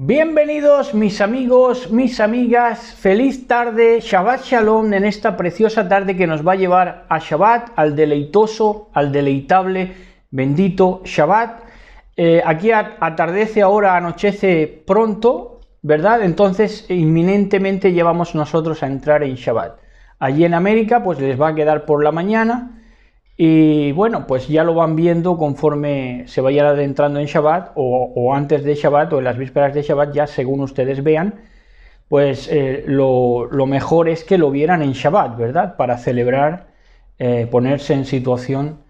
Bienvenidos mis amigos, mis amigas, feliz tarde, Shabbat Shalom en esta preciosa tarde que nos va a llevar a Shabbat, al deleitoso, al deleitable, bendito Shabbat. Eh, aquí atardece ahora, anochece pronto, ¿verdad? Entonces inminentemente llevamos nosotros a entrar en Shabbat. Allí en América pues les va a quedar por la mañana y bueno, pues ya lo van viendo conforme se vaya adentrando en Shabbat o, antes de Shabbat o en las vísperas de Shabbat, ya según ustedes vean, pues eh, lo, mejor es que lo vieran en Shabbat, ¿verdad? Para celebrar, eh, ponerse en situación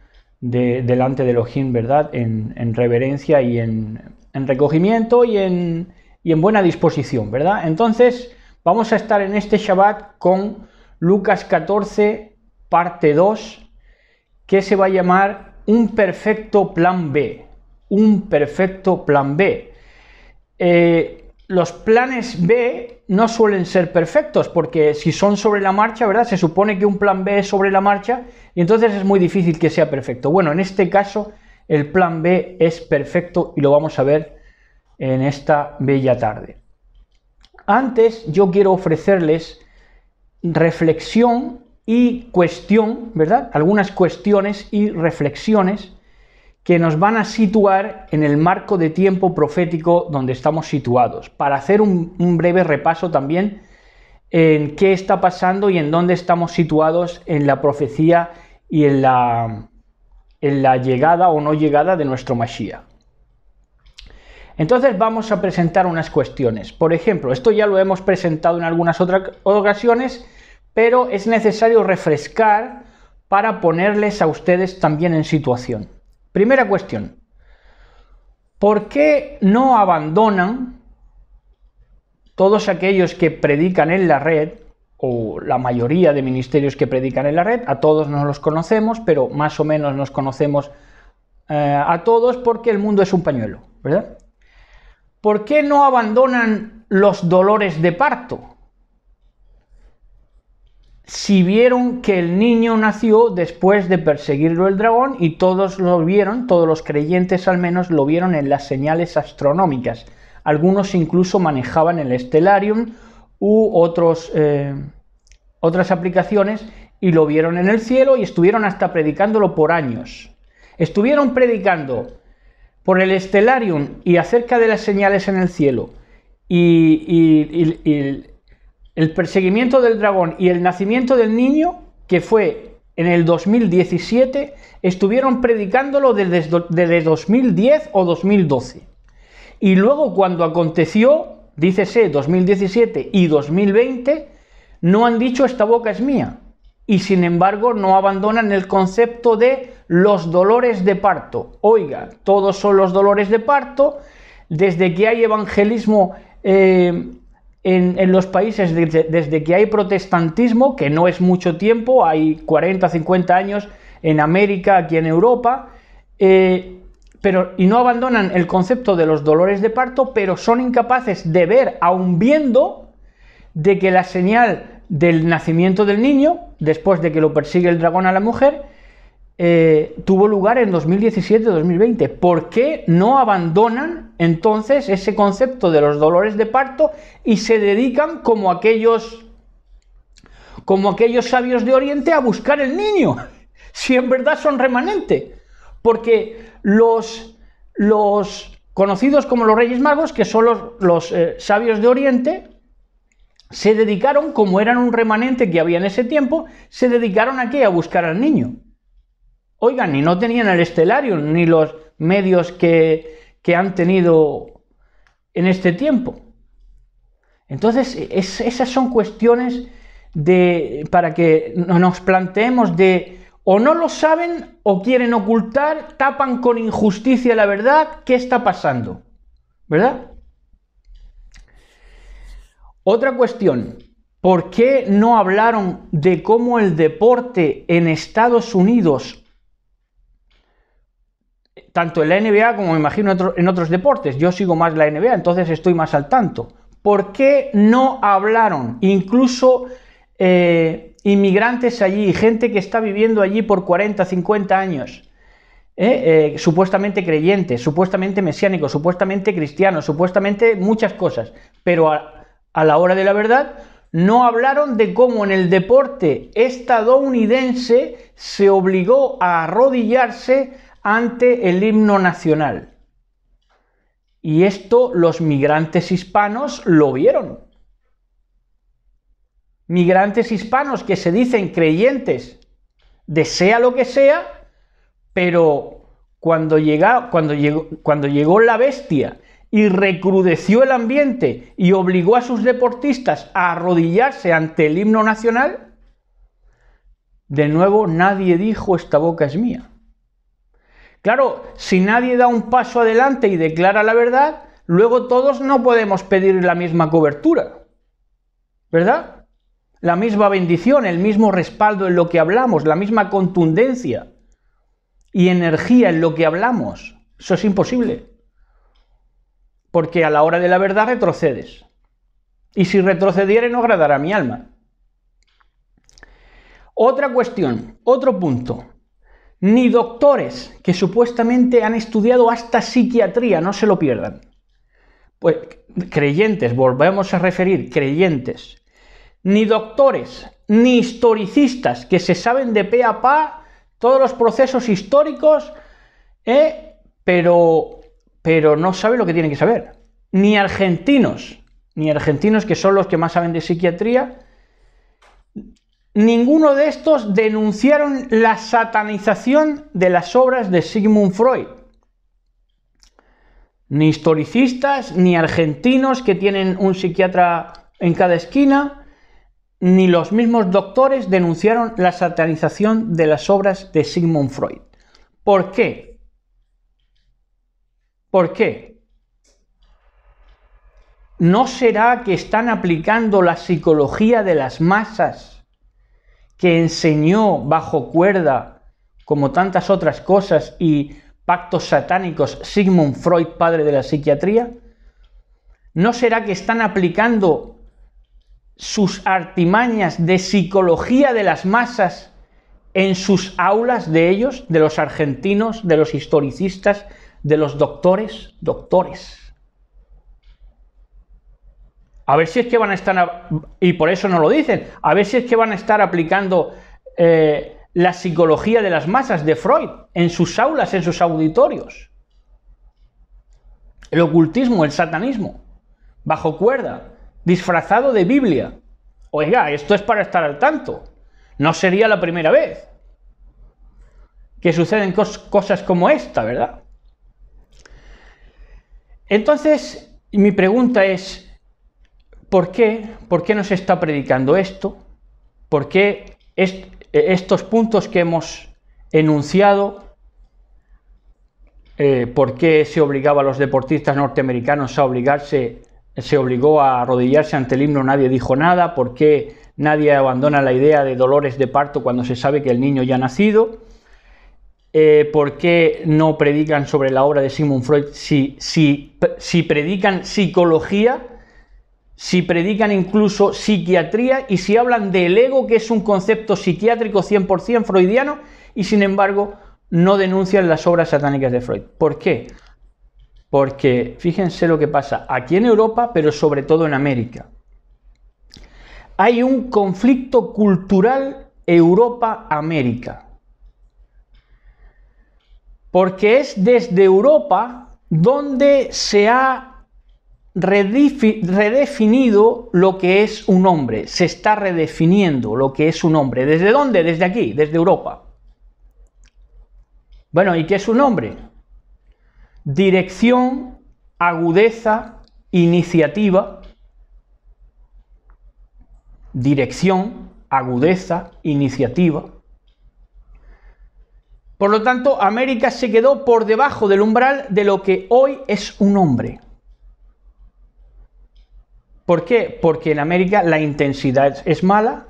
de, delante del ¿verdad? En, reverencia y en, recogimiento y en, y en buena disposición, ¿verdad? Entonces, vamos a estar en este Shabbat con Lucas 14, parte 2 que se va a llamar un perfecto plan B. Un perfecto plan B. Eh, los planes B no suelen ser perfectos porque si son sobre la marcha, ¿verdad? Se supone que un plan B es sobre la marcha y entonces es muy difícil que sea perfecto. Bueno, en este caso el plan B es perfecto y lo vamos a ver en esta bella tarde. Antes yo quiero ofrecerles reflexión y cuestión, ¿verdad? Algunas cuestiones y reflexiones que nos van a situar en el marco de tiempo profético donde estamos situados, para hacer un, breve repaso también en qué está pasando y en dónde estamos situados en la profecía y en la, en la llegada o no llegada de nuestro Mashiach. Entonces vamos a presentar unas cuestiones. Por ejemplo, esto ya lo hemos presentado en algunas otras ocasiones, pero es necesario refrescar para ponerles a ustedes también en situación. Primera cuestión, ¿por qué no abandonan todos aquellos que predican en la red, o la mayoría de ministerios que predican en la red? A todos nos los conocemos, pero más o menos nos conocemos eh, a todos porque el mundo es un pañuelo, ¿verdad? ¿Por qué no abandonan los dolores de parto? si vieron que el niño nació después de perseguirlo el dragón y todos lo vieron, todos los creyentes al menos lo vieron en las señales astronómicas. Algunos incluso manejaban el Stellarium u otros, eh, otras aplicaciones y lo vieron en el cielo y estuvieron hasta predicándolo por años. Estuvieron predicando por el Stellarium y acerca de las señales en el cielo y, el perseguimiento del dragón y el nacimiento del niño, que fue en el 2017, estuvieron predicándolo desde, 2010 o 2012. Y luego cuando aconteció, dícese 2017 y 2020, no han dicho esta boca es mía. Y sin embargo no abandonan el concepto de los dolores de parto. Oiga, todos son los dolores de parto. Desde que hay evangelismo eh, en, los países desde, que hay protestantismo, que no es mucho tiempo, hay 40, 50 años en América, aquí en Europa, eh, pero, y no abandonan el concepto de los dolores de parto, pero son incapaces de ver, aun viendo, de que la señal del nacimiento del niño, después de que lo persigue el dragón a la mujer, eh, tuvo lugar en 2017-2020. ¿Por qué no abandonan entonces ese concepto de los dolores de parto y se dedican como aquellos como aquellos sabios de Oriente a buscar el niño? Si en verdad son remanente, porque los los conocidos como los Reyes Magos, que son los, eh, sabios de Oriente, se dedicaron, como eran un remanente que había en ese tiempo, se dedicaron aquí A buscar al niño. Oigan, y no tenían el estelario, ni los medios que, han tenido en este tiempo. Entonces, esas son cuestiones de, para que nos planteemos de o no lo saben o quieren ocultar, tapan con injusticia la verdad, ¿qué está pasando? ¿Verdad? Otra cuestión, ¿por qué no hablaron de cómo el deporte en Estados Unidos tanto en la NBA como me imagino en otros deportes. Yo sigo más la NBA, entonces estoy más al tanto. ¿Por qué no hablaron incluso eh, inmigrantes allí, gente que está viviendo allí por 40, 50 años? Eh, eh, supuestamente creyentes, supuestamente mesiánicos, supuestamente cristianos, supuestamente muchas cosas, pero a la hora de la verdad no hablaron de cómo en el deporte estadounidense se obligó a arrodillarse ante el himno nacional. Y esto los migrantes hispanos lo vieron. Migrantes hispanos que se dicen creyentes desea lo que sea, pero cuando, llega, cuando, llegó, cuando llegó la bestia y recrudeció el ambiente y obligó a sus deportistas a arrodillarse ante el himno nacional, de nuevo nadie dijo esta boca es mía. Claro, si nadie da un paso adelante y declara la verdad, luego todos no podemos pedir la misma cobertura, ¿verdad? La misma bendición, el mismo respaldo en lo que hablamos, la misma contundencia y energía en lo que hablamos. Eso es imposible. Porque a la hora de la verdad retrocedes. Y si retrocediere no agradará a mi alma. Otra cuestión, otro punto ni doctores que supuestamente han estudiado hasta psiquiatría, no se lo pierdan. Pues creyentes, volvemos a referir, creyentes, ni doctores, ni historicistas que se saben de pe a pa todos los procesos históricos, ¿eh? pero, pero no saben lo que tienen que saber. Ni argentinos, ni argentinos que son los que más saben de psiquiatría, ninguno de estos denunciaron la satanización de las obras de Sigmund Freud. Ni historicistas, ni argentinos que tienen un psiquiatra en cada esquina, ni los mismos doctores denunciaron la satanización de las obras de Sigmund Freud. ¿Por qué? ¿Por qué? ¿No será que están aplicando la psicología de las masas? que enseñó bajo cuerda, como tantas otras cosas, y pactos satánicos, Sigmund Freud, padre de la psiquiatría? ¿No será que están aplicando sus artimañas de psicología de las masas en sus aulas de ellos, de los argentinos, de los historicistas, de los doctores, doctores? A ver si es que van a estar, y por eso no lo dicen, a ver si es que van a estar aplicando eh, la psicología de las masas de Freud en sus aulas, en sus auditorios. El ocultismo, el satanismo, bajo cuerda, disfrazado de Biblia. Oiga, esto es para estar al tanto. No sería la primera vez que suceden cosas como esta, ¿verdad? Entonces, mi pregunta es, ¿Por qué? ¿Por qué no se está predicando esto? ¿Por qué eh, estos puntos que hemos enunciado? Eh, ¿Por qué se obligaba a los deportistas norteamericanos a obligarse, se obligó a arrodillarse ante el himno? Nadie dijo nada. ¿Por qué nadie abandona la idea de dolores de parto cuando se sabe que el niño ya ha nacido? Eh, por qué no predican sobre la obra de Sigmund Freud si, si predican psicología si predican incluso psiquiatría y si hablan del ego, que es un concepto psiquiátrico 100% freudiano, y sin embargo no denuncian las obras satánicas de Freud. ¿Por qué? Porque fíjense lo que pasa aquí en Europa, pero sobre todo en América. Hay un conflicto cultural Europa-América. Porque es desde Europa donde se ha redefinido lo que es un hombre, se está redefiniendo lo que es un hombre. ¿Desde dónde? Desde aquí, desde Europa. Bueno, ¿y qué es un hombre? Dirección, agudeza, iniciativa. Dirección, agudeza, iniciativa. Por lo tanto, América se quedó por debajo del umbral de lo que hoy es un hombre. ¿Por qué? Porque en América la intensidad es mala,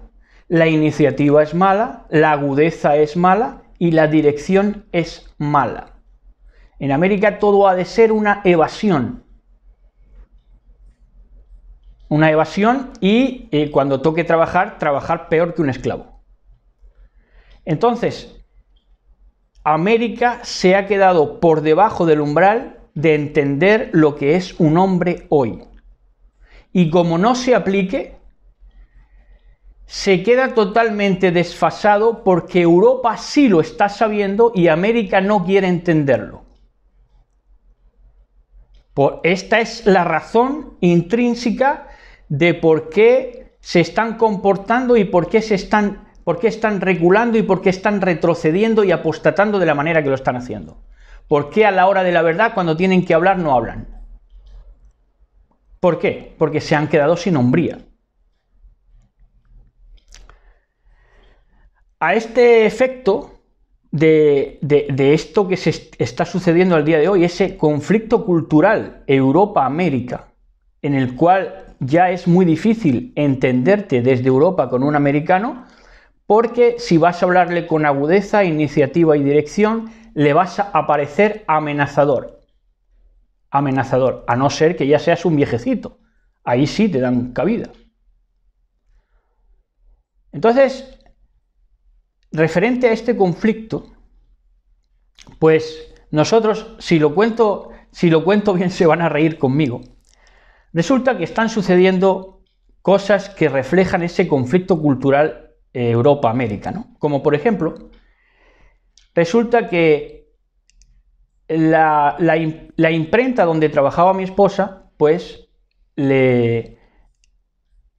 la iniciativa es mala, la agudeza es mala y la dirección es mala. En América todo ha de ser una evasión. Una evasión y eh, cuando toque trabajar, trabajar peor que un esclavo. Entonces, América se ha quedado por debajo del umbral de entender lo que es un hombre hoy y como no se aplique, se queda totalmente desfasado porque Europa sí lo está sabiendo y América no quiere entenderlo. Por, esta es la razón intrínseca de por qué se están comportando y por qué se están, por qué están regulando y por qué están retrocediendo y apostatando de la manera que lo están haciendo. ¿Por qué a la hora de la verdad, cuando tienen que hablar, no hablan? ¿Por qué? Porque se han quedado sin hombría. A este efecto de, esto que se está sucediendo al día de hoy, ese conflicto cultural Europa-América, en el cual ya es muy difícil entenderte desde Europa con un americano, porque si vas a hablarle con agudeza, iniciativa y dirección, le vas a parecer amenazador amenazador, a no ser que ya seas un viejecito. Ahí sí te dan cabida. Entonces, referente a este conflicto, pues nosotros, si lo cuento, si lo cuento bien, se van a reír conmigo. Resulta que están sucediendo cosas que reflejan ese conflicto cultural eh, Europa-América, ¿no? Como por ejemplo, resulta que la, imprenta donde trabajaba mi esposa, pues el,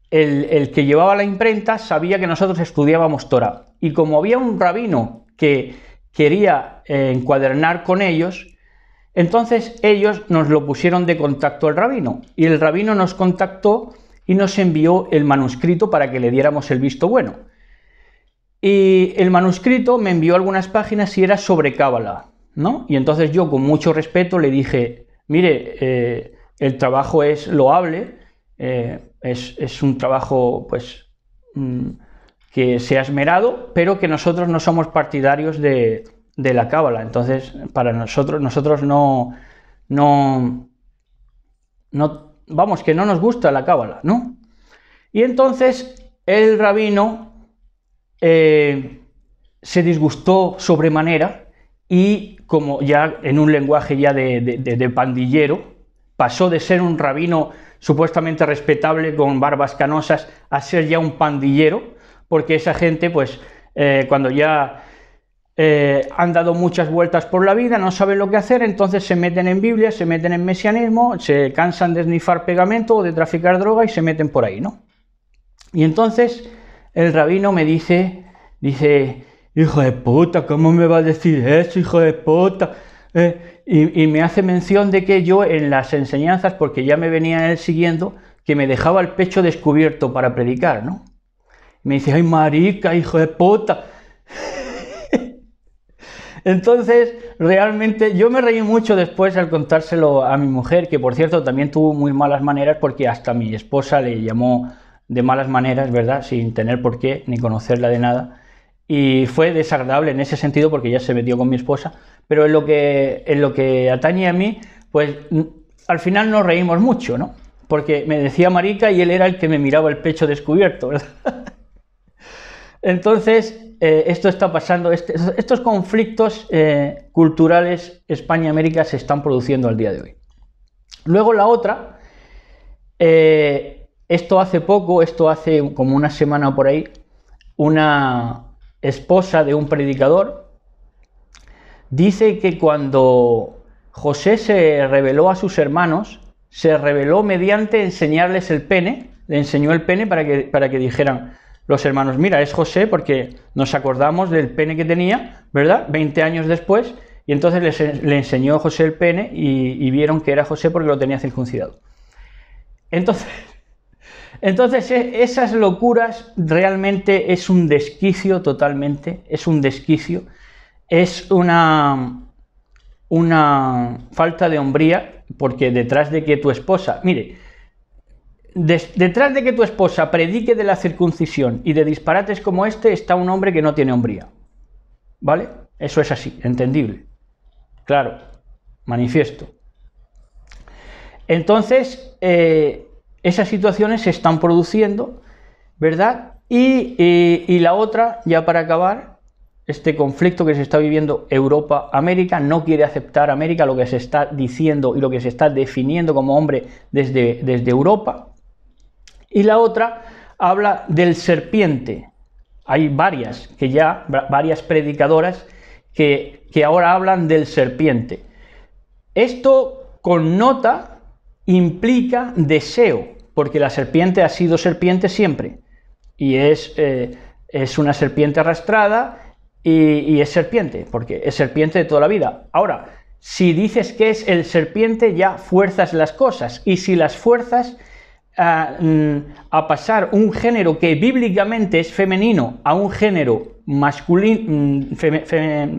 que llevaba la imprenta sabía que nosotros estudiábamos Torah. Y como había un rabino que quería eh, encuadernar con ellos, entonces ellos nos lo pusieron de contacto al rabino. Y el rabino nos contactó y nos envió el manuscrito para que le diéramos el visto bueno. Y el manuscrito me envió algunas páginas y era sobre Cábala. Y entonces yo con mucho respeto le dije, mire, eh, el trabajo es loable, eh, es, un trabajo pues mm, que se ha esmerado, pero que nosotros no somos partidarios de, la cábala. Entonces, para nosotros, nosotros no, no, no, vamos, que no nos gusta la cábala, ¿no? Y entonces el rabino eh, se disgustó sobremanera y como ya en un lenguaje ya de, pandillero, pasó de ser un rabino supuestamente respetable con barbas canosas a ser ya un pandillero, porque esa gente, pues, eh, cuando ya eh, han dado muchas vueltas por la vida, no saben lo que hacer, entonces se meten en Biblia, se meten en mesianismo, se cansan de snifar pegamento o de traficar droga y se meten por ahí, ¿no? Y entonces el rabino me dice, dice, hijo de puta, ¿cómo me va a decir eso, hijo de puta? Eh, y, y, me hace mención de que yo en las enseñanzas, porque ya me venía él siguiendo, que me dejaba el pecho descubierto para predicar, ¿no? Me dice, ay, marica, hijo de puta. Entonces, realmente yo me reí mucho después al contárselo a mi mujer, que por cierto también tuvo muy malas maneras porque hasta mi esposa le llamó de malas maneras, ¿verdad? Sin tener por qué ni conocerla de nada y fue desagradable en ese sentido porque ya se metió con mi esposa, pero en lo que, en lo que atañe a mí, pues al final nos reímos mucho, ¿no? Porque me decía marica y él era el que me miraba el pecho descubierto, ¿verdad? Entonces, eh, esto está pasando, este, estos conflictos eh, culturales España-América se están produciendo al día de hoy. Luego la otra, eh, esto hace poco, esto hace como una semana por ahí, una, esposa de un predicador, dice que cuando José se reveló a sus hermanos, se reveló mediante enseñarles el pene, le enseñó el pene para que, para que dijeran los hermanos, mira, es José porque nos acordamos del pene que tenía, ¿verdad? 20 años después, y entonces le enseñó José el pene y vieron que era José porque lo tenía circuncidado. Entonces, entonces, e, esas locuras realmente es un desquicio totalmente, es un desquicio, es una, una falta de hombría, porque detrás de que tu esposa, mire, detrás de que tu esposa predique de la circuncisión y de disparates como este, está un hombre que no tiene hombría. ¿Vale? Eso es así, entendible. Claro, manifiesto. Entonces, eh, esas situaciones se están produciendo, ¿verdad? Y, la otra, ya para acabar, este conflicto que se está viviendo Europa-América, no quiere aceptar América lo que se está diciendo y lo que se está definiendo como hombre desde, desde Europa. Y la otra habla del serpiente. Hay varias, que ya, varias predicadoras que, que ahora hablan del serpiente. Esto connota implica deseo, porque la serpiente ha sido serpiente siempre, y es, eh, es una serpiente arrastrada y, es serpiente, porque es serpiente de toda la vida. Ahora, si dices que es el serpiente, ya fuerzas las cosas, y si las fuerzas, ah, mm, a, pasar un género que bíblicamente es femenino a un género mm,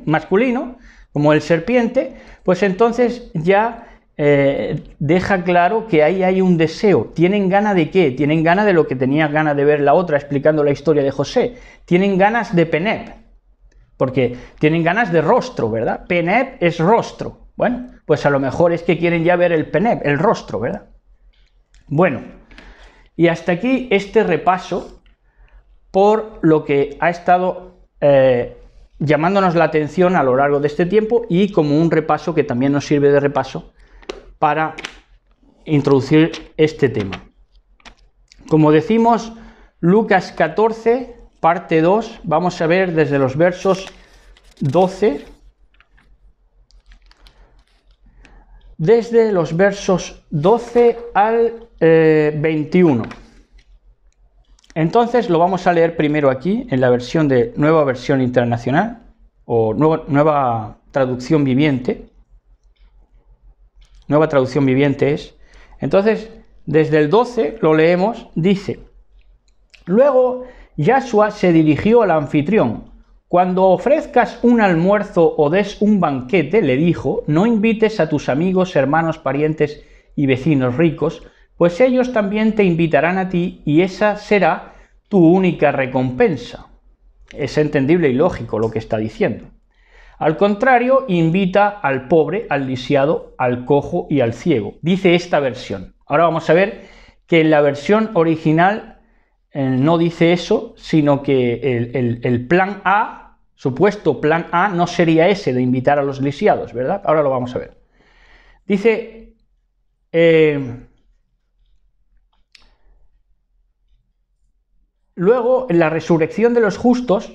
masculino, como el serpiente, pues entonces ya eh, deja claro que ahí hay un deseo. ¿Tienen ganas de qué? Tienen ganas de lo que tenía ganas de ver la otra explicando la historia de José. Tienen ganas de Penep, porque tienen ganas de rostro, ¿verdad? Penep es rostro. Bueno, pues a lo mejor es que quieren ya ver el Penep, el rostro, ¿verdad? Bueno, y hasta aquí este repaso por lo que ha estado eh, llamándonos la atención a lo largo de este tiempo y como un repaso que también nos sirve de repaso para introducir este tema. Como decimos, Lucas 14, parte 2, vamos a ver desde los versos 12, desde los versos 12 al 21. Eh, Entonces lo vamos a leer primero aquí en la versión de Nueva Versión Internacional o Nueva, nueva Traducción Viviente. Nueva traducción viviente es. Entonces, desde el 12 lo leemos, dice, luego Yahshua se dirigió al anfitrión. Cuando ofrezcas un almuerzo o des un banquete, le dijo, no invites a tus amigos, hermanos, parientes y vecinos ricos, pues ellos también te invitarán a ti y esa será tu única recompensa. Es entendible y lógico lo que está diciendo. Al contrario, invita al pobre, al lisiado, al cojo y al ciego. Dice esta versión. Ahora vamos a ver que en la versión original eh, no dice eso, sino que el, plan A, supuesto plan A, no sería ese de invitar a los lisiados, ¿verdad? Ahora lo vamos a ver. Dice... Eh, luego, en la resurrección de los justos,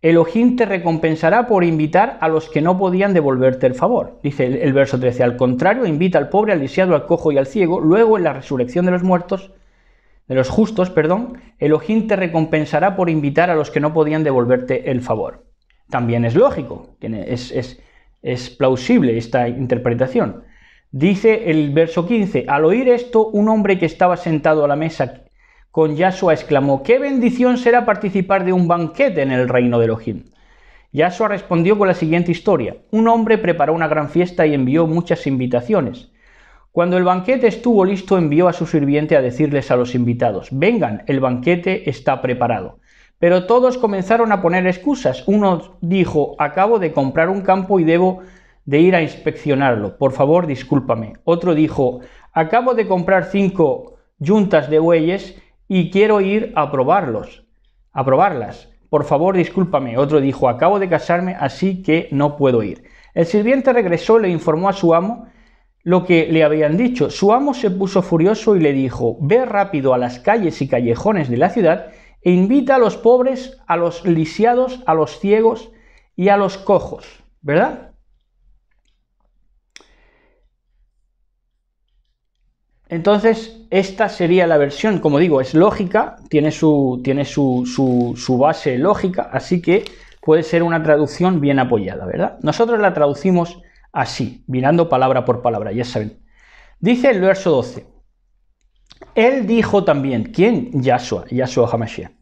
Elohim te recompensará por invitar a los que no podían devolverte el favor. Dice el, verso 13, al contrario, invita al pobre, al lisiado, al cojo y al ciego, luego en la resurrección de los muertos, de los justos, perdón, Elohim te recompensará por invitar a los que no podían devolverte el favor. También es lógico, es, es, es plausible esta interpretación. Dice el verso 15, al oír esto, un hombre que estaba sentado a la mesa con Yasua exclamó, ¿qué bendición será participar de un banquete en el reino de Elohim? Yasua respondió con la siguiente historia. Un hombre preparó una gran fiesta y envió muchas invitaciones. Cuando el banquete estuvo listo, envió a su sirviente a decirles a los invitados, vengan, el banquete está preparado. Pero todos comenzaron a poner excusas. Uno dijo, acabo de comprar un campo y debo de ir a inspeccionarlo. Por favor, discúlpame. Otro dijo, acabo de comprar cinco yuntas de bueyes y quiero ir a probarlos, a probarlas. Por favor, discúlpame. Otro dijo, acabo de casarme, así que no puedo ir. El sirviente regresó, y le informó a su amo lo que le habían dicho. Su amo se puso furioso y le dijo, ve rápido a las calles y callejones de la ciudad e invita a los pobres, a los lisiados, a los ciegos y a los cojos. ¿Verdad? Entonces, esta sería la versión, como digo, es lógica, tiene su, tiene su, base lógica, así que puede ser una traducción bien apoyada, ¿verdad? Nosotros la traducimos así, mirando palabra por palabra, ya saben. Dice el verso 12. Él dijo también, ¿quién? Yahshua, Yahshua Hamashiach.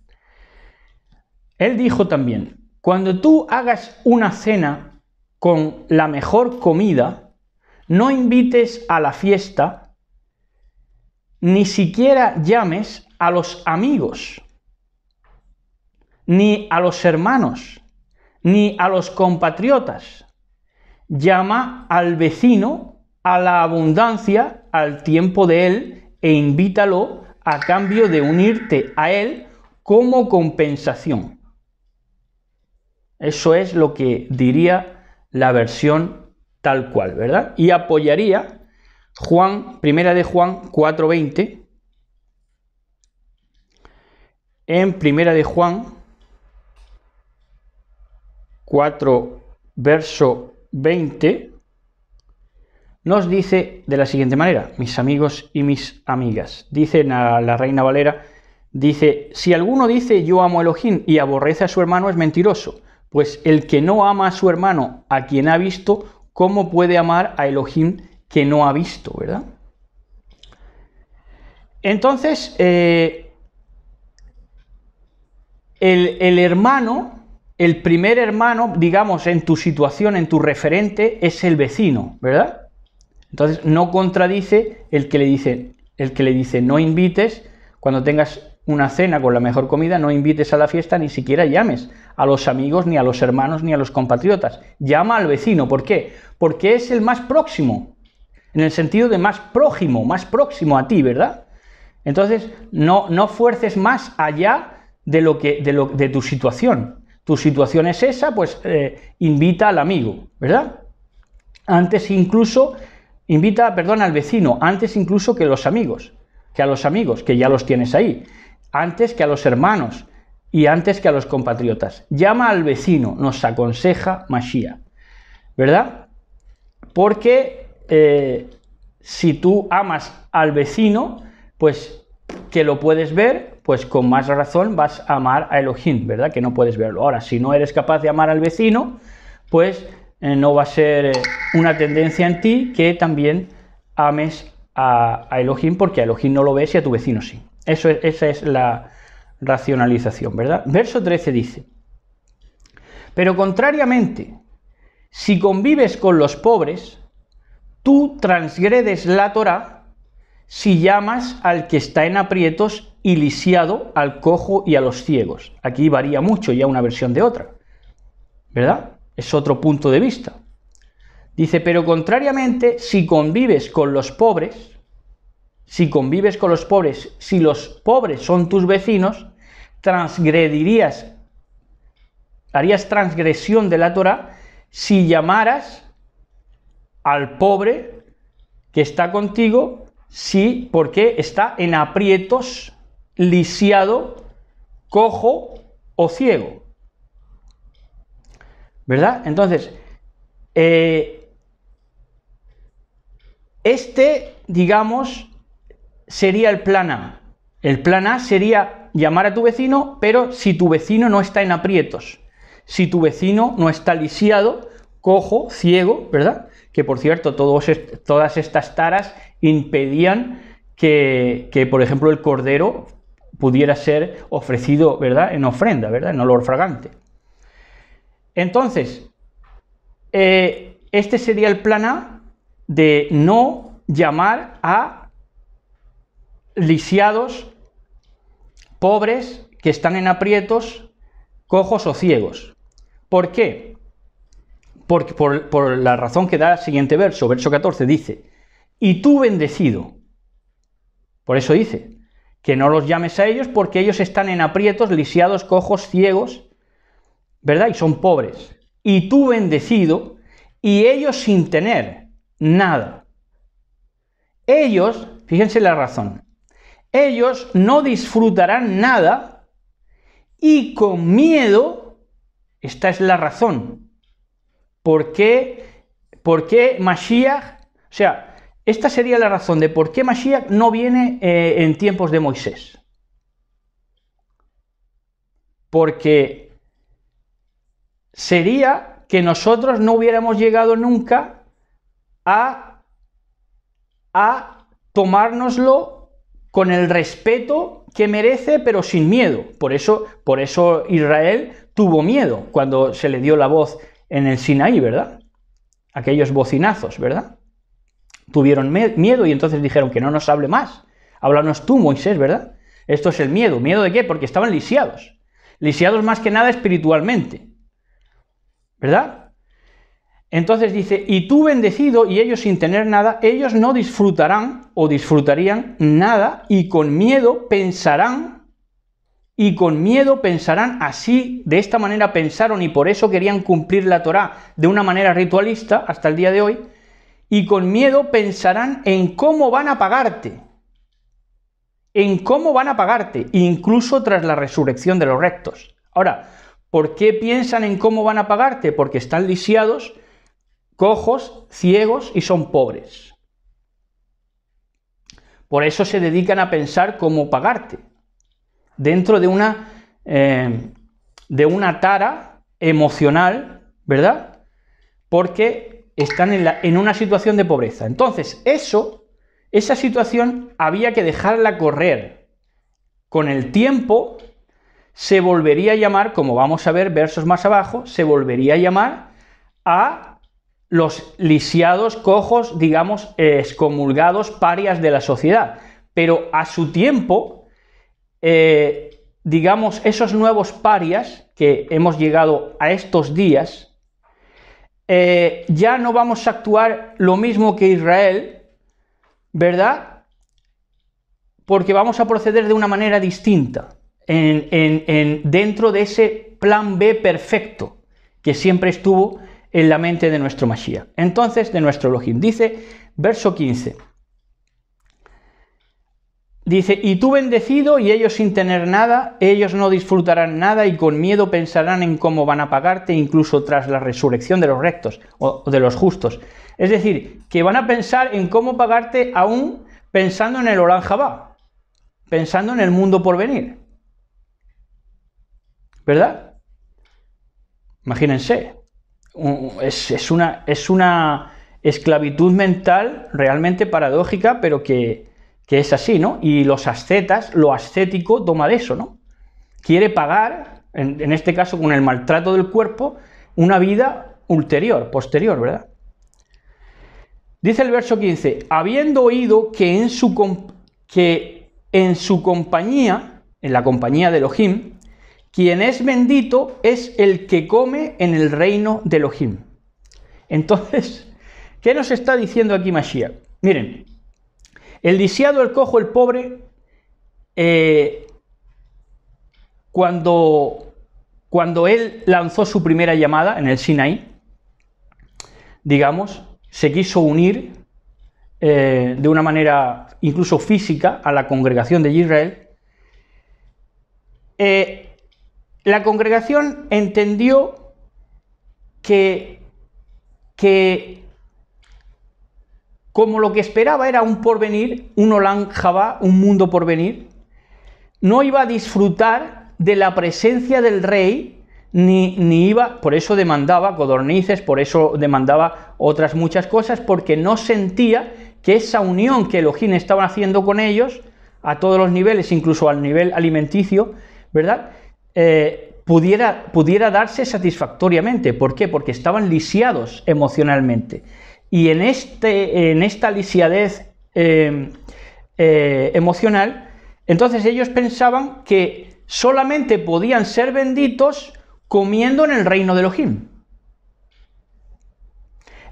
Él dijo también, cuando tú hagas una cena con la mejor comida, no invites a la fiesta ni siquiera llames a los amigos, ni a los hermanos, ni a los compatriotas. Llama al vecino a la abundancia al tiempo de él e invítalo a cambio de unirte a él como compensación. Eso es lo que diría la versión tal cual, ¿verdad? Y apoyaría Juan, primera de Juan 4.20. En primera de Juan 4, verso 20, nos dice de la siguiente manera, mis amigos y mis amigas, dice a la reina Valera, dice, si alguno dice yo amo a Elohim y aborrece a su hermano es mentiroso, pues el que no ama a su hermano a quien ha visto, ¿cómo puede amar a Elohim que no ha visto, ¿verdad? Entonces, eh, el, el hermano, el primer hermano, digamos, en tu situación, en tu referente, es el vecino, ¿verdad? Entonces, no contradice el que le dice, el que le dice, no invites cuando tengas una cena con la mejor comida, no invites a la fiesta, ni siquiera llames a los amigos, ni a los hermanos, ni a los compatriotas. Llama al vecino. ¿Por qué? Porque es el más próximo en el sentido de más prójimo, más próximo a ti, ¿verdad? Entonces, no, no fuerces más allá de, lo que, de, lo, de tu situación. Tu situación es esa, pues eh, invita al amigo, ¿verdad? Antes incluso, invita, perdón, al vecino, antes incluso que los amigos, que a los amigos, que ya los tienes ahí, antes que a los hermanos y antes que a los compatriotas. Llama al vecino, nos aconseja Mashiach, ¿verdad? Porque eh, si tú amas al vecino, pues que lo puedes ver, pues con más razón vas a amar a Elohim, ¿verdad? Que no puedes verlo. Ahora, si no eres capaz de amar al vecino, pues eh, no va a ser eh, una tendencia en ti que también ames a, Elohim, porque a Elohim no lo ves y a tu vecino sí. Eso esa es la racionalización, ¿verdad? Verso 13 dice, pero contrariamente, si convives con los pobres, Tú transgredes la Torá si llamas al que está en aprietos y lisiado, al cojo y a los ciegos. Aquí varía mucho ya una versión de otra, ¿verdad? Es otro punto de vista. Dice, pero contrariamente, si convives con los pobres, si convives con los pobres, si los pobres son tus vecinos, transgredirías, harías transgresión de la Torah si llamaras al pobre que está contigo, sí, porque está en aprietos, lisiado, cojo o ciego. ¿Verdad? Entonces, eh, este, digamos, sería el plan A. El plan A sería llamar a tu vecino, pero si tu vecino no está en aprietos, si tu vecino no está lisiado, cojo, ciego, ¿verdad? que por cierto, todas estas taras impedían que, por ejemplo, el cordero pudiera ser ofrecido, ¿verdad?, en ofrenda, ¿verdad?, en olor fragante. Entonces, eh, este sería el plan A de no llamar a lisiados, pobres, que están en aprietos, cojos o ciegos. ¿Por qué? por, la razón que da el siguiente verso, verso 14, dice, y tú bendecido. Por eso dice, que no los llames a ellos porque ellos están en aprietos, lisiados, cojos, ciegos, ¿verdad? Y son pobres. Y tú bendecido, y ellos sin tener nada. Ellos, fíjense la razón, ellos no disfrutarán nada y con miedo, esta es la razón, por qué, Mashiach, o sea, esta sería la razón de por qué Mashiach no viene eh, en tiempos de Moisés. Porque sería que nosotros no hubiéramos llegado nunca a, a tomárnoslo con el respeto que merece, pero sin miedo. Por eso, por eso Israel tuvo miedo cuando se le dio la voz en el Sinaí, ¿verdad? Aquellos bocinazos, ¿verdad? Tuvieron miedo y entonces dijeron que no nos hable más. Háblanos tú, Moisés, ¿verdad? Esto es el miedo. ¿Miedo de qué? Porque estaban lisiados. Lisiados más que nada espiritualmente. ¿Verdad? Entonces dice, y tú bendecido y ellos sin tener nada, ellos no disfrutarán o disfrutarían nada y con miedo pensarán y con miedo pensarán así, de esta manera pensaron y por eso querían cumplir la Torá de una manera ritualista hasta el día de hoy, y con miedo pensarán en cómo van a pagarte, en cómo van a pagarte, incluso tras la resurrección de los rectos. Ahora, ¿por qué piensan en cómo van a pagarte? Porque están lisiados, cojos, ciegos y son pobres. Por eso se dedican a pensar cómo pagarte dentro de una, eh, de una tara emocional, ¿verdad? Porque están en, en una situación de pobreza. Entonces, eso, esa situación había que dejarla correr. Con el tiempo se volvería a llamar, como vamos a ver versos más abajo, se volvería a llamar a los lisiados, cojos, digamos, excomulgados, parias de la sociedad. Pero a su tiempo, eh, digamos, esos nuevos parias que hemos llegado a estos días, eh, ya no vamos a actuar lo mismo que Israel, ¿verdad? Porque vamos a proceder de una manera distinta dentro de ese plan B perfecto que siempre estuvo en la mente de nuestro Mashiach. Entonces, de nuestro Elohim. Dice, verso 15. Dice, y tú bendecido y ellos sin tener nada, ellos no disfrutarán nada y con miedo pensarán en cómo van a pagarte incluso tras la resurrección de los rectos o de los justos. Es decir, que van a pensar en cómo pagarte aún pensando en el Oranjabá, pensando en el mundo por venir. ¿Verdad? Imagínense, es, una, es una esclavitud mental realmente paradójica, pero que que es así, ¿no? Y los ascetas, lo ascético toma de eso, ¿no? Quiere pagar, en, este caso con el maltrato del cuerpo, una vida ulterior, posterior, ¿verdad? Dice el verso 15, habiendo oído que en su, que en su compañía, en la compañía de Elohim, quien es bendito es el que come en el reino de Elohim. Entonces, ¿qué nos está diciendo aquí Mashiach? Miren, el lisiado, el cojo, el pobre, eh, cuando, cuando él lanzó su primera llamada en el Sinaí, digamos, se quiso unir eh, de una manera incluso física a la congregación de Israel, eh, la congregación entendió que, que como lo que esperaba era un porvenir, un Olan Jabá, un mundo porvenir, no iba a disfrutar de la presencia del rey, ni, iba, por eso demandaba codornices, por eso demandaba otras muchas cosas, porque no sentía que esa unión que Elohim estaba haciendo con ellos, a todos los niveles, incluso al nivel alimenticio, ¿verdad? Eh, pudiera, pudiera darse satisfactoriamente. ¿Por qué? Porque estaban lisiados emocionalmente. Y en, este, en esta lisiadez em, eh, emocional, entonces ellos pensaban que solamente podían ser benditos comiendo en el reino de Elohim.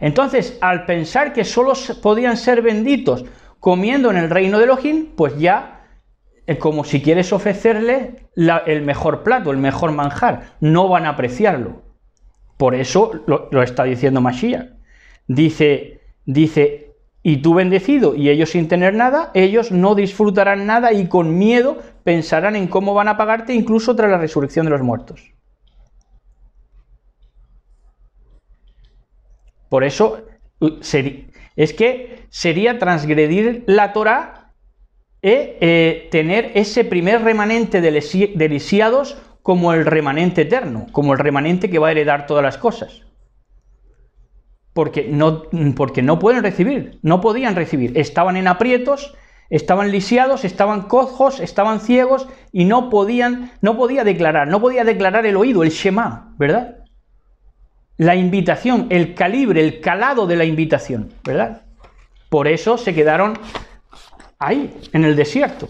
Entonces, al pensar que solo podían ser benditos comiendo en el reino de Elohim, pues ya, eh, como si quieres ofrecerle el mejor plato, el mejor manjar, no van a apreciarlo. Por eso lo, lo está diciendo Mashiach. Dice, dice, y tú bendecido y ellos sin tener nada, ellos no disfrutarán nada y con miedo pensarán en cómo van a pagarte incluso tras la resurrección de los muertos. Por eso es que sería transgredir la Torá e tener ese primer remanente de lisiados como el remanente eterno, como el remanente que va a heredar todas las cosas porque no, porque no pueden recibir, no podían recibir, estaban en aprietos, estaban lisiados, estaban cojos, estaban ciegos y no podían, no podía declarar, no podía declarar el oído, el Shema, ¿verdad? La invitación, el calibre, el calado de la invitación, ¿verdad? Por eso se quedaron ahí, en el desierto.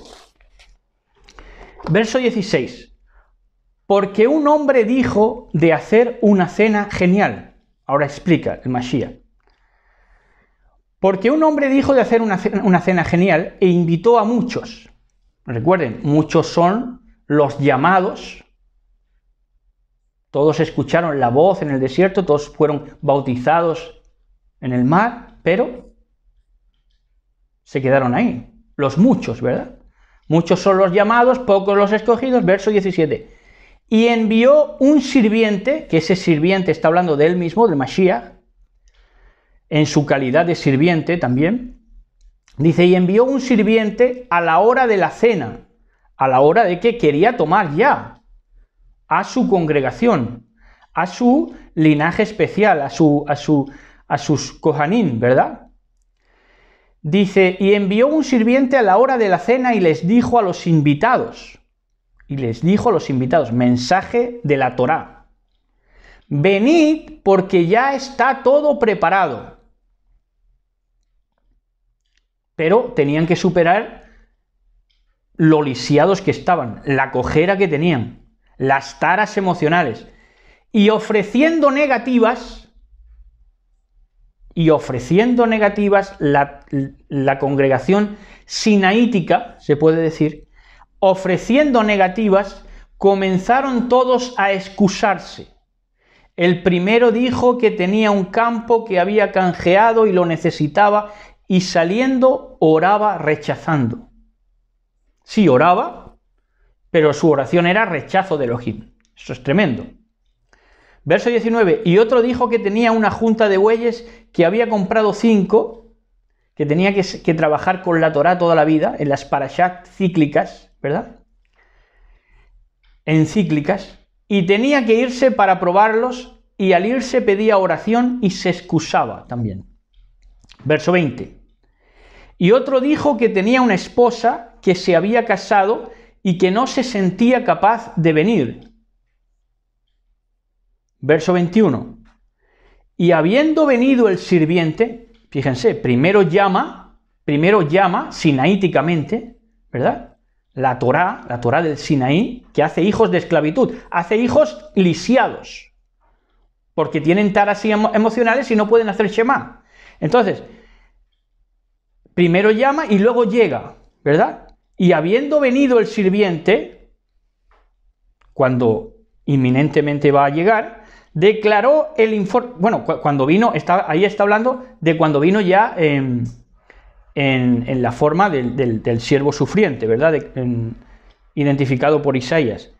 Verso 16. Porque un hombre dijo de hacer una cena genial Ahora explica el Mashiach. Porque un hombre dijo de hacer una cena, una cena genial e invitó a muchos. Recuerden, muchos son los llamados. Todos escucharon la voz en el desierto, todos fueron bautizados en el mar, pero se quedaron ahí. Los muchos, ¿verdad? Muchos son los llamados, pocos los escogidos, verso 17 y envió un sirviente, que ese sirviente está hablando de él mismo, del Mashiach, en su calidad de sirviente también, dice, y envió un sirviente a la hora de la cena, a la hora de que quería tomar ya a su congregación, a su linaje especial, a, su, a, su, a sus cojanín, ¿verdad? Dice, y envió un sirviente a la hora de la cena y les dijo a los invitados, y les dijo a los invitados, mensaje de la Torá, venid porque ya está todo preparado. Pero tenían que superar lo lisiados que estaban, la cojera que tenían, las taras emocionales. Y ofreciendo negativas, y ofreciendo negativas, la, la congregación sinaítica, se puede decir, ofreciendo negativas, comenzaron todos a excusarse. El primero dijo que tenía un campo que había canjeado y lo necesitaba y saliendo oraba rechazando. Sí, oraba, pero su oración era rechazo de Elohim. Eso es tremendo. Verso 19. Y otro dijo que tenía una junta de bueyes que había comprado cinco, que tenía que, trabajar con la Torá toda la vida, en las parashat cíclicas, ¿verdad? Encíclicas. Y tenía que irse para probarlos y al irse pedía oración y se excusaba también. Verso 20. Y otro dijo que tenía una esposa que se había casado y que no se sentía capaz de venir. Verso 21. Y habiendo venido el sirviente, fíjense, primero llama, primero llama sinaíticamente, ¿verdad? la Torá, la Torá del Sinaí, que hace hijos de esclavitud, hace hijos lisiados, porque tienen taras emocionales y no pueden hacer Shema. Entonces, primero llama y luego llega, ¿verdad? Y habiendo venido el sirviente, cuando inminentemente va a llegar, declaró el informe, bueno, cuando vino, ahí está hablando de cuando vino ya... Em, en, la forma del, siervo sufriente, ¿verdad? identificado por Isaías.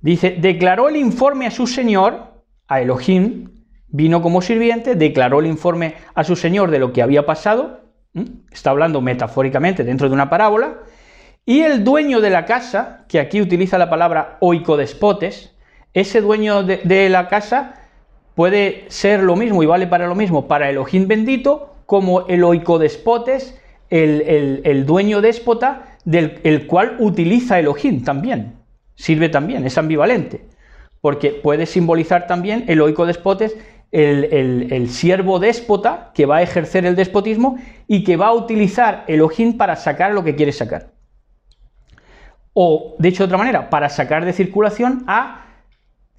Dice, declaró el informe a su señor, a Elohim, vino como sirviente, declaró el informe a su señor de lo que había pasado, está hablando metafóricamente dentro de una parábola, y el dueño de la casa, que aquí utiliza la palabra oicodespotes, ese dueño de, de la casa puede ser lo mismo y vale para lo mismo para Elohim bendito como el oicodespotes el, dueño déspota del cual utiliza el ojín, también. Sirve también, es ambivalente, porque puede simbolizar también el oico despotes, el, siervo déspota que va a ejercer el despotismo y que va a utilizar el ojín para sacar lo que quiere sacar. O, de hecho, de otra manera, para sacar de circulación a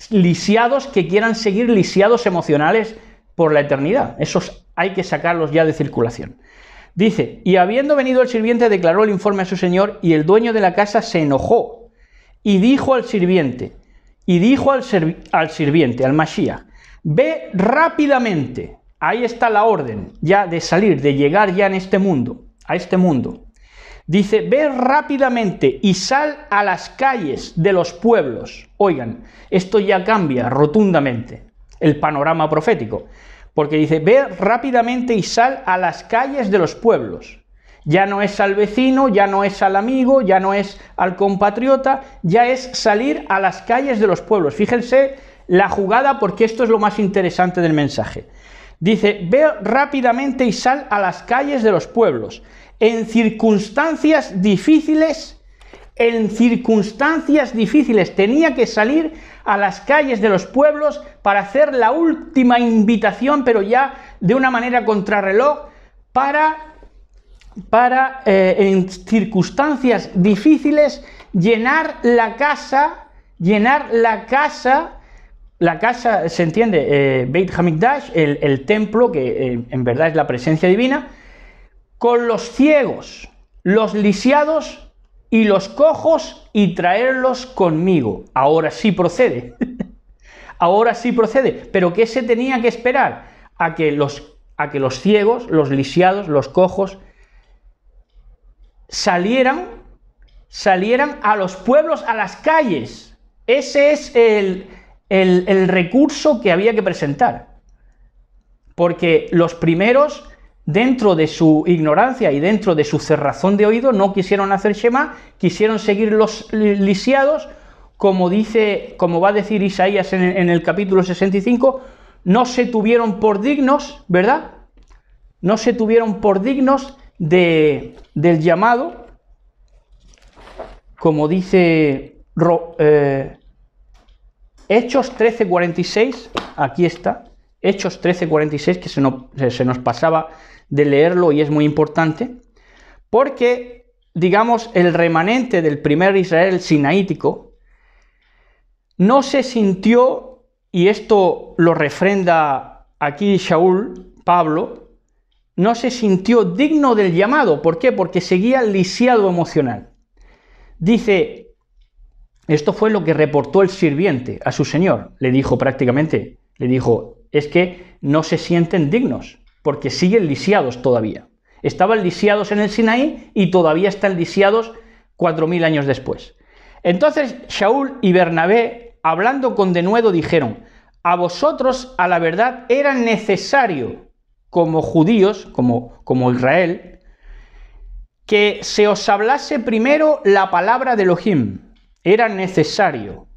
lisiados que quieran seguir lisiados emocionales por la eternidad. Esos hay que sacarlos ya de circulación. Dice, y habiendo venido el sirviente declaró el informe a su señor y el dueño de la casa se enojó y dijo al sirviente, y dijo al, sirviente, al Mashiach, ve rápidamente, ahí está la orden ya de salir, de llegar ya en este mundo, a este mundo. Dice, ve rápidamente y sal a las calles de los pueblos. Oigan, esto ya cambia rotundamente el panorama profético porque dice, ve rápidamente y sal a las calles de los pueblos. Ya no es al vecino, ya no es al amigo, ya no es al compatriota, ya es salir a las calles de los pueblos. Fíjense la jugada porque esto es lo más interesante del mensaje. Dice, ve rápidamente y sal a las calles de los pueblos. En circunstancias difíciles en circunstancias difíciles, tenía que salir a las calles de los pueblos para hacer la última invitación, pero ya de una manera contrarreloj, para, para eh, en circunstancias difíciles llenar la casa, llenar la casa, la casa, se entiende, eh, Beit Hamikdash, el, templo, que eh, en verdad es la presencia divina, con los ciegos, los lisiados, y los cojos y traerlos conmigo. Ahora sí procede. Ahora sí procede. Pero ¿qué se tenía que esperar? A que los, a que los ciegos, los lisiados, los cojos, salieran, salieran a los pueblos, a las calles. Ese es el, el recurso que había que presentar. Porque los primeros dentro de su ignorancia y dentro de su cerrazón de oído, no quisieron hacer Shema, quisieron seguir los lisiados, como dice, como va a decir Isaías en, el capítulo 65, no se tuvieron por dignos, ¿verdad? No se tuvieron por dignos de, del llamado, como dice eh, Hechos 13:46, aquí está, Hechos 13:46, que se nos pasaba de leerlo y es muy importante, porque, digamos, el remanente del primer Israel sinaítico no se sintió, y esto lo refrenda aquí Shaul, Pablo, no se sintió digno del llamado. ¿Por qué? Porque seguía lisiado emocional. Dice, esto fue lo que reportó el sirviente a su señor. Le dijo prácticamente, le dijo, es que no se sienten dignos porque siguen lisiados todavía. Estaban lisiados en el Sinaí y todavía están lisiados 4.000 años después. Entonces Shaul y Bernabé, hablando con denuedo, dijeron, a vosotros a la verdad era necesario, como judíos, como, como Israel, que se os hablase primero la palabra de Elohim. Era necesario.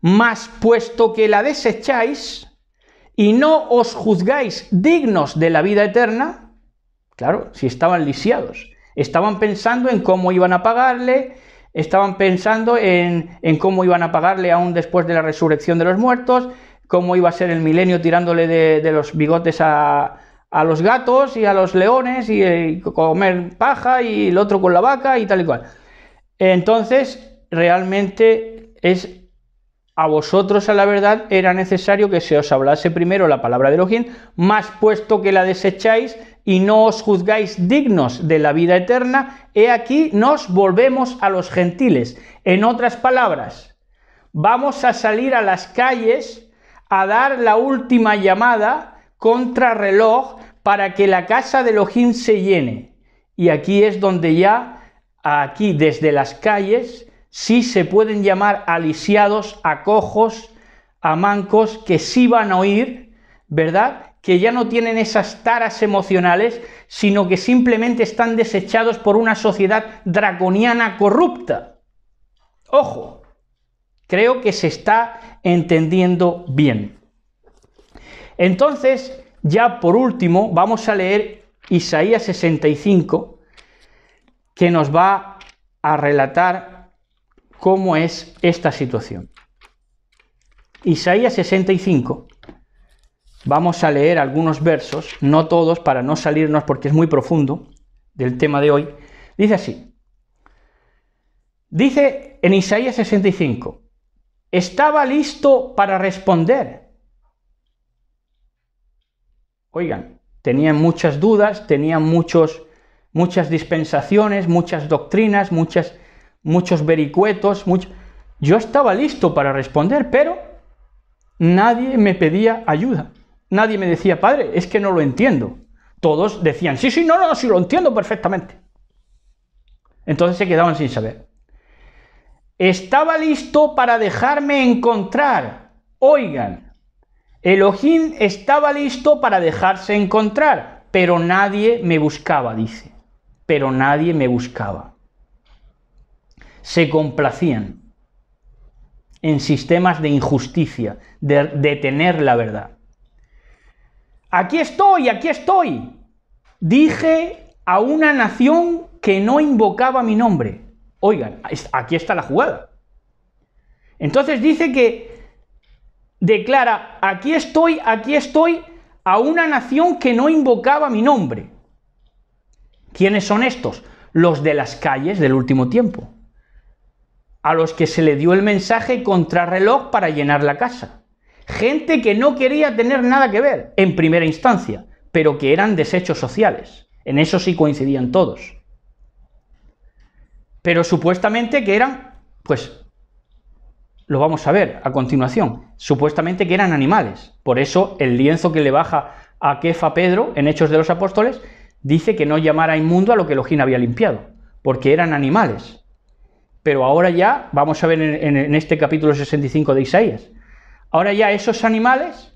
Mas puesto que la desecháis, y no os juzgáis dignos de la vida eterna, claro, si estaban lisiados, estaban pensando en cómo iban a pagarle, estaban pensando en, cómo iban a pagarle aún después de la resurrección de los muertos, cómo iba a ser el milenio tirándole de, los bigotes a, los gatos y a los leones eh, y comer paja y el otro con la vaca y tal y cual. Entonces, realmente es a vosotros a la verdad era necesario que se os hablase primero la palabra de Elohim, más puesto que la desecháis y no os juzgáis dignos de la vida eterna, he aquí nos volvemos a los gentiles. En otras palabras, vamos a salir a las calles a dar la última llamada contra reloj para que la casa de Elohim se llene. Y aquí es donde ya, aquí desde las calles, si se pueden llamar alisiados acojos a a mancos, que sí van a oír, ¿verdad? Que ya no tienen esas taras emocionales, sino que simplemente están desechados por una sociedad draconiana corrupta. Ojo, creo que se está entendiendo bien. Entonces, ya por último, vamos a leer Isaías 65, que nos va a relatar cómo es esta situación. Isaías 65, vamos a leer algunos versos, no todos, para no salirnos porque es muy profundo del tema de hoy. Dice así, dice en Isaías 65, estaba listo para responder. Oigan, tenían muchas dudas, tenían muchos, muchas dispensaciones, muchas doctrinas, muchas muchos vericuetos, yo estaba listo para responder, pero nadie me pedía ayuda. Nadie me decía, padre, es que no lo entiendo. Todos decían, sí, sí, no, no, sí lo entiendo perfectamente. Entonces se quedaban sin saber. Estaba listo para dejarme encontrar. Oigan, Elohim estaba listo para dejarse encontrar, pero nadie me buscaba, dice. Pero nadie me buscaba se complacían en sistemas de injusticia, de detener la verdad. Aquí estoy, aquí estoy. Dije a una nación que no invocaba mi nombre. Oigan, aquí está la jugada. Entonces dice que declara, aquí estoy, aquí estoy, a una nación que no invocaba mi nombre. ¿Quiénes son estos? Los de las calles del último tiempo a los que se le dio el mensaje contrarreloj para llenar la casa. Gente que no quería tener nada que ver en primera instancia, pero que eran desechos sociales. En eso sí coincidían todos. Pero supuestamente que eran, pues, lo vamos a ver a continuación, supuestamente que eran animales. Por eso el lienzo que le baja a Kefa Pedro en Hechos de los Apóstoles dice que no llamara inmundo a lo que Elohim había limpiado, porque eran animales. Pero ahora ya, vamos a ver en, este capítulo 65 de Isaías, ahora ya esos animales,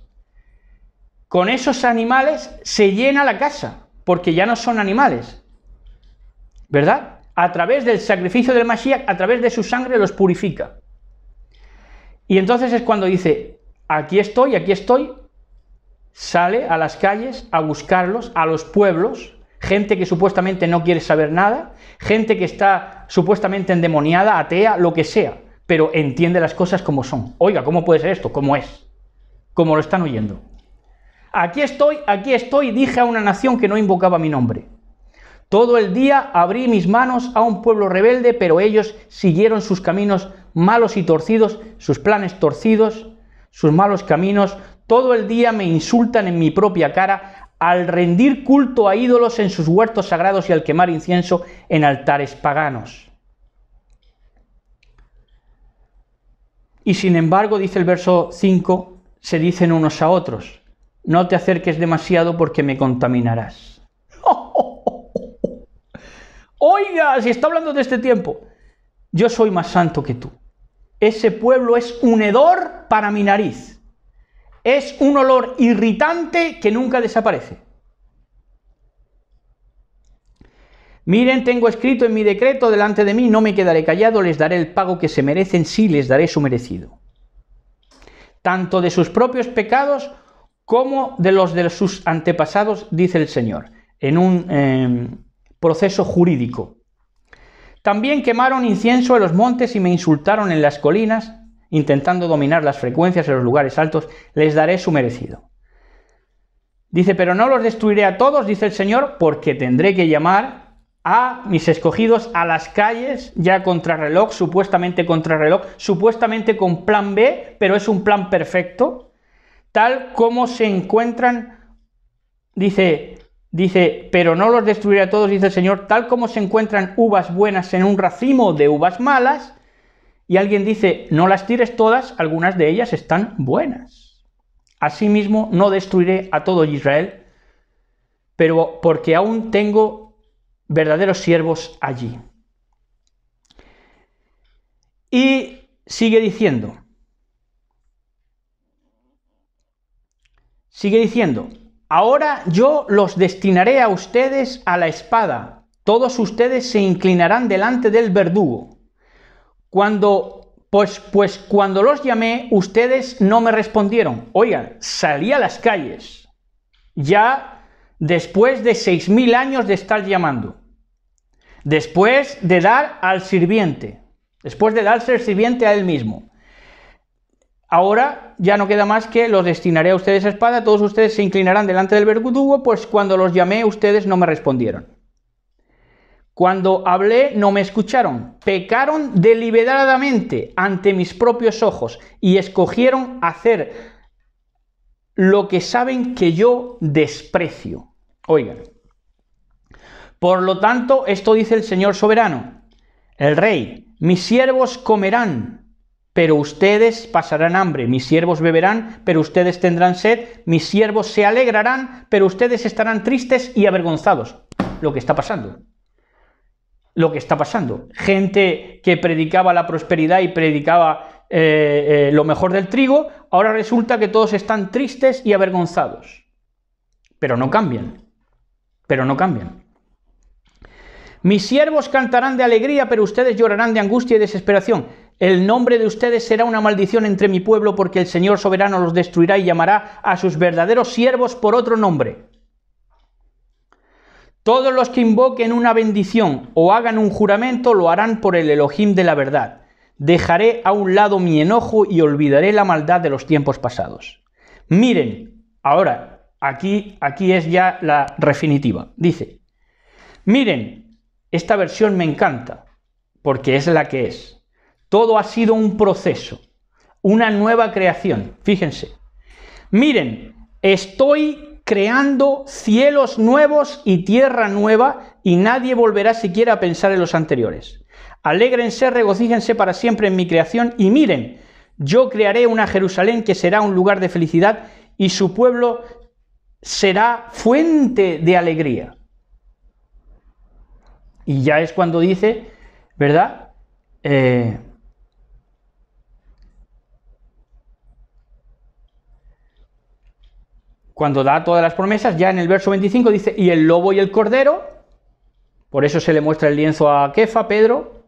con esos animales se llena la casa, porque ya no son animales, ¿verdad? A través del sacrificio del Mashiach, a través de su sangre los purifica. Y entonces es cuando dice, aquí estoy, aquí estoy, sale a las calles a buscarlos, a los pueblos, gente que supuestamente no quiere saber nada, gente que está supuestamente endemoniada, atea, lo que sea, pero entiende las cosas como son. Oiga, ¿cómo puede ser esto? ¿Cómo es? Como lo están oyendo. Aquí estoy, aquí estoy, dije a una nación que no invocaba mi nombre. Todo el día abrí mis manos a un pueblo rebelde, pero ellos siguieron sus caminos malos y torcidos, sus planes torcidos, sus malos caminos. Todo el día me insultan en mi propia cara, al rendir culto a ídolos en sus huertos sagrados y al quemar incienso en altares paganos. Y sin embargo, dice el verso 5, se dicen unos a otros, no te acerques demasiado porque me contaminarás. Oiga, si está hablando de este tiempo, yo soy más santo que tú. Ese pueblo es un hedor para mi nariz es un olor irritante que nunca desaparece. Miren, tengo escrito en mi decreto delante de mí, no me quedaré callado, les daré el pago que se merecen, sí les daré su merecido. Tanto de sus propios pecados como de los de sus antepasados, dice el Señor, en un em, proceso jurídico. También quemaron incienso en los montes y me insultaron en las colinas, intentando dominar las frecuencias en los lugares altos, les daré su merecido. Dice, pero no los destruiré a todos, dice el Señor, porque tendré que llamar a mis escogidos a las calles, ya contrarreloj, supuestamente contrarreloj, supuestamente con plan B, pero es un plan perfecto, tal como se encuentran, dice, Dice, pero no los destruiré a todos, dice el Señor, tal como se encuentran uvas buenas en un racimo de uvas malas, y alguien dice, no las tires todas, algunas de ellas están buenas. Asimismo, no destruiré a todo Israel, pero porque aún tengo verdaderos siervos allí. Y sigue diciendo, sigue diciendo, ahora yo los destinaré a ustedes a la espada, todos ustedes se inclinarán delante del verdugo cuando, pues, pues cuando los llamé, ustedes no me respondieron. Oigan, salí a las calles. Ya después de 6.000 años de estar llamando. Después de dar al sirviente. Después de darse el sirviente a él mismo. Ahora ya no queda más que los destinaré a ustedes a espada, todos ustedes se inclinarán delante del verdugo, pues cuando los llamé ustedes no me respondieron. Cuando hablé no me escucharon, pecaron deliberadamente ante mis propios ojos y escogieron hacer lo que saben que yo desprecio. Oigan. Por lo tanto, esto dice el Señor soberano, el rey, mis siervos comerán, pero ustedes pasarán hambre, mis siervos beberán, pero ustedes tendrán sed, mis siervos se alegrarán, pero ustedes estarán tristes y avergonzados. Lo que está pasando lo que está pasando. Gente que predicaba la prosperidad y predicaba eh, eh, lo mejor del trigo, ahora resulta que todos están tristes y avergonzados. Pero no cambian, pero no cambian. Mis siervos cantarán de alegría, pero ustedes llorarán de angustia y desesperación. El nombre de ustedes será una maldición entre mi pueblo, porque el Señor soberano los destruirá y llamará a sus verdaderos siervos por otro nombre. Todos los que invoquen una bendición o hagan un juramento lo harán por el Elohim de la verdad. Dejaré a un lado mi enojo y olvidaré la maldad de los tiempos pasados. Miren, ahora, aquí, aquí es ya la definitiva. Dice, miren, esta versión me encanta, porque es la que es. Todo ha sido un proceso, una nueva creación. Fíjense. Miren, estoy creando cielos nuevos y tierra nueva, y nadie volverá siquiera a pensar en los anteriores. Alégrense, regocíjense para siempre en mi creación, y miren, yo crearé una Jerusalén que será un lugar de felicidad, y su pueblo será fuente de alegría. Y ya es cuando dice, ¿verdad? Eh, cuando da todas las promesas, ya en el verso 25 dice, y el lobo y el cordero, por eso se le muestra el lienzo a Kefa, Pedro,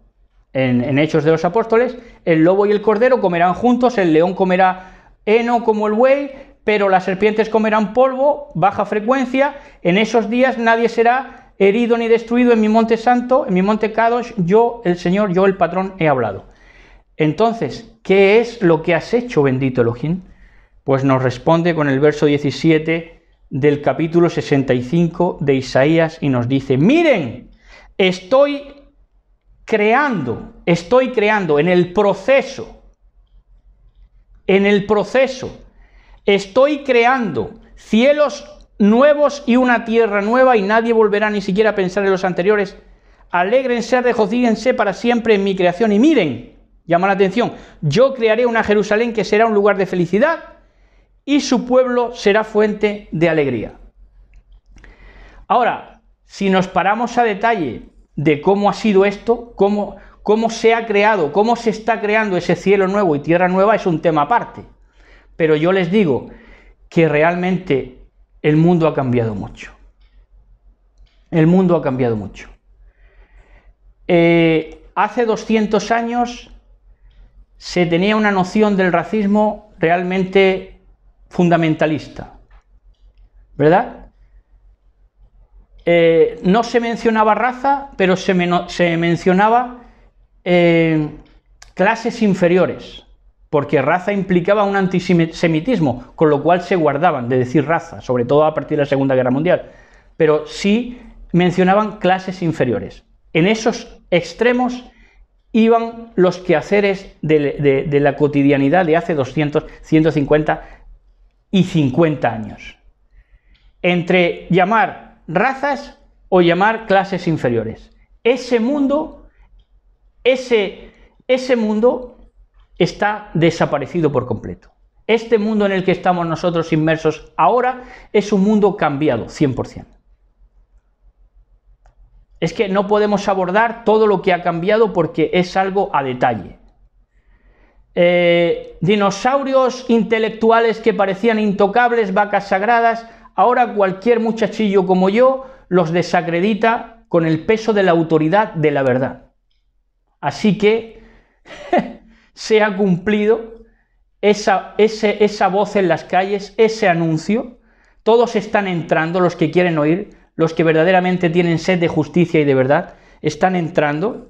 en, Hechos de los Apóstoles, el lobo y el cordero comerán juntos, el león comerá heno como el buey, pero las serpientes comerán polvo, baja frecuencia, en esos días nadie será herido ni destruido en mi monte santo, en mi monte Kadosh, yo el Señor, yo el patrón he hablado. Entonces, ¿qué es lo que has hecho, bendito Elohim? Pues nos responde con el verso 17 del capítulo 65 de Isaías y nos dice, miren, estoy creando, estoy creando en el proceso, en el proceso, estoy creando cielos nuevos y una tierra nueva y nadie volverá ni siquiera a pensar en los anteriores. Alégrense, rejocíguense para siempre en mi creación y miren, llama la atención, yo crearé una Jerusalén que será un lugar de felicidad y su pueblo será fuente de alegría. Ahora, si nos paramos a detalle de cómo ha sido esto, cómo, cómo se ha creado, cómo se está creando ese cielo nuevo y tierra nueva, es un tema aparte. Pero yo les digo que realmente el mundo ha cambiado mucho. El mundo ha cambiado mucho. Eh, hace 200 años se tenía una noción del racismo realmente fundamentalista, ¿verdad? Eh, no se mencionaba raza, pero se, mencionaba eh, clases inferiores, porque raza implicaba un antisemitismo, con lo cual se guardaban de decir raza, sobre todo a partir de la Segunda Guerra Mundial, pero sí mencionaban clases inferiores. En esos extremos iban los quehaceres de, de la cotidianidad de hace 200, 150, y 50 años. Entre llamar razas o llamar clases inferiores. Ese mundo, ese, ese mundo está desaparecido por completo. Este mundo en el que estamos nosotros inmersos ahora es un mundo cambiado, 100%. Es que no podemos abordar todo lo que ha cambiado porque es algo a detalle. Eh, dinosaurios intelectuales que parecían intocables, vacas sagradas, ahora cualquier muchachillo como yo los desacredita con el peso de la autoridad de la verdad. Así que se ha cumplido esa, esa voz en las calles, ese anuncio. Todos están entrando, los que quieren oír, los que verdaderamente tienen sed de justicia y de verdad, están entrando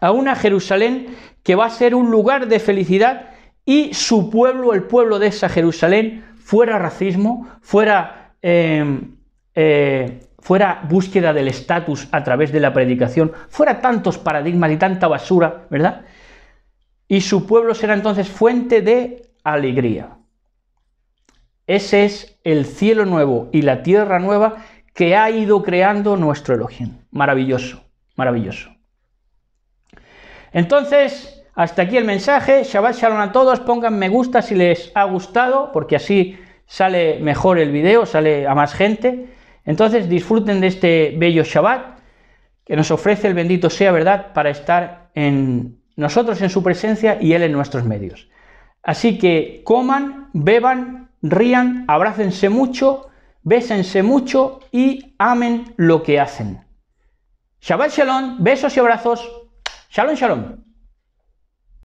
a una Jerusalén que va a ser un lugar de felicidad y su pueblo, el pueblo de esa Jerusalén, fuera racismo, em, eh, fuera, búsqueda del estatus a través de la predicación, fuera tantos paradigmas y tanta basura, ¿verdad? Y su pueblo será entonces fuente de alegría. Ese es el cielo nuevo y la tierra nueva que ha ido creando nuestro elogio. Maravilloso, maravilloso. Entonces, hasta aquí el mensaje. Shabbat shalom a todos. Pongan me gusta si les ha gustado, porque así sale mejor el video, sale a más gente. Entonces, disfruten de este bello Shabbat que nos ofrece el bendito sea, ¿verdad?, para estar en nosotros en su presencia y él en nuestros medios. Así que coman, beban, rían, abrácense mucho, bésense mucho y amen lo que hacen. Shabbat Shalom, besos y abrazos. Shalom shalom.